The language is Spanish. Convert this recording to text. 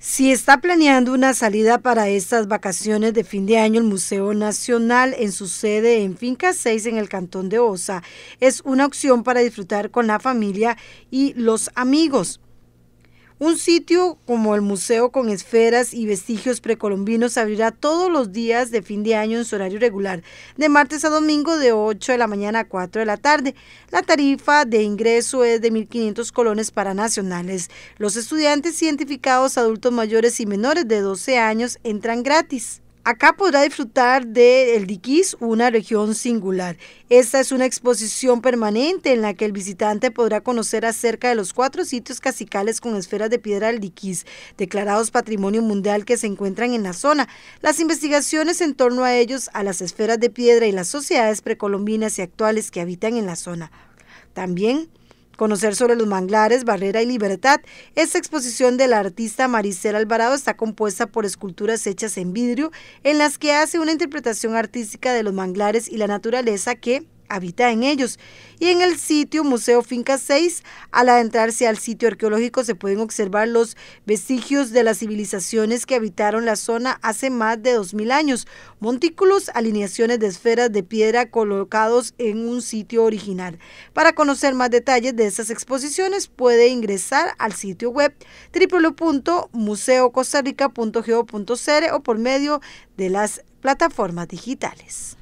Si está planeando una salida para estas vacaciones de fin de año, el Museo Nacional en su sede en Finca 6 en el Cantón de Osa es una opción para disfrutar con la familia y los amigos. Un sitio como el museo con esferas y vestigios precolombinos abrirá todos los días de fin de año en su horario regular, de martes a domingo de 8 de la mañana a 4 de la tarde. La tarifa de ingreso es de 1.500 colones para nacionales. Los estudiantes identificados adultos mayores y menores de 12 años entran gratis. Acá podrá disfrutar de El Diquis, una región singular. Esta es una exposición permanente en la que el visitante podrá conocer acerca de los cuatro sitios casicales con esferas de piedra del Diquis, declarados patrimonio mundial que se encuentran en la zona. Las investigaciones en torno a ellos, a las esferas de piedra y las sociedades precolombinas y actuales que habitan en la zona. También Conocer sobre los manglares, barrera y libertad, esta exposición de la artista Maricela Alvarado está compuesta por esculturas hechas en vidrio en las que hace una interpretación artística de los manglares y la naturaleza que, habita en ellos. Y en el sitio Museo Finca 6, al adentrarse al sitio arqueológico se pueden observar los vestigios de las civilizaciones que habitaron la zona hace más de 2000 años, montículos, alineaciones de esferas de piedra colocados en un sitio original. Para conocer más detalles de estas exposiciones puede ingresar al sitio web www.museocostarica.geo.cr o por medio de las plataformas digitales.